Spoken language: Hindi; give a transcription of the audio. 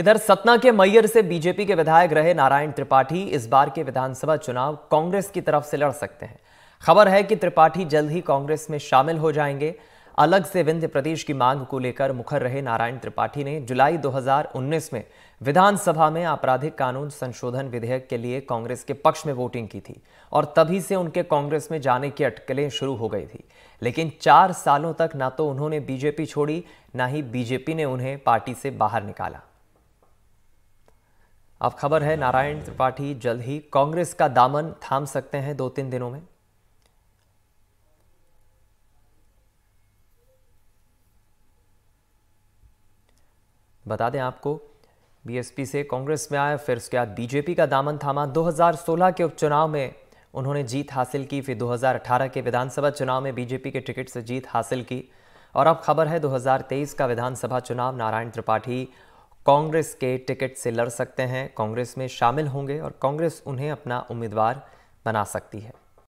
इधर सतना के मैयर से बीजेपी के विधायक रहे नारायण त्रिपाठी इस बार के विधानसभा चुनाव कांग्रेस की तरफ से लड़ सकते हैं खबर है कि त्रिपाठी जल्द ही कांग्रेस में शामिल हो जाएंगे अलग से विंध्य प्रदेश की मांग को लेकर मुखर रहे नारायण त्रिपाठी ने जुलाई 2019 में विधानसभा में आपराधिक कानून संशोधन विधेयक के लिए कांग्रेस के पक्ष में वोटिंग की थी और तभी से उनके कांग्रेस में जाने की अटकलें शुरू हो गई थी लेकिन चार सालों तक ना तो उन्होंने बीजेपी छोड़ी ना ही बीजेपी ने उन्हें पार्टी से बाहर निकाला अब खबर है नारायण त्रिपाठी जल्द ही कांग्रेस का दामन थाम सकते हैं दो तीन दिनों में बता दें आपको बीएसपी से कांग्रेस में आया फिर उसके बाद बीजेपी का दामन थामा 2016 के उपचुनाव में उन्होंने जीत हासिल की फिर 2018 के विधानसभा चुनाव में बीजेपी के टिकट से जीत हासिल की और अब खबर है 2023 का विधानसभा चुनाव नारायण त्रिपाठी कांग्रेस के टिकट से लड़ सकते हैं कांग्रेस में शामिल होंगे और कांग्रेस उन्हें अपना उम्मीदवार बना सकती है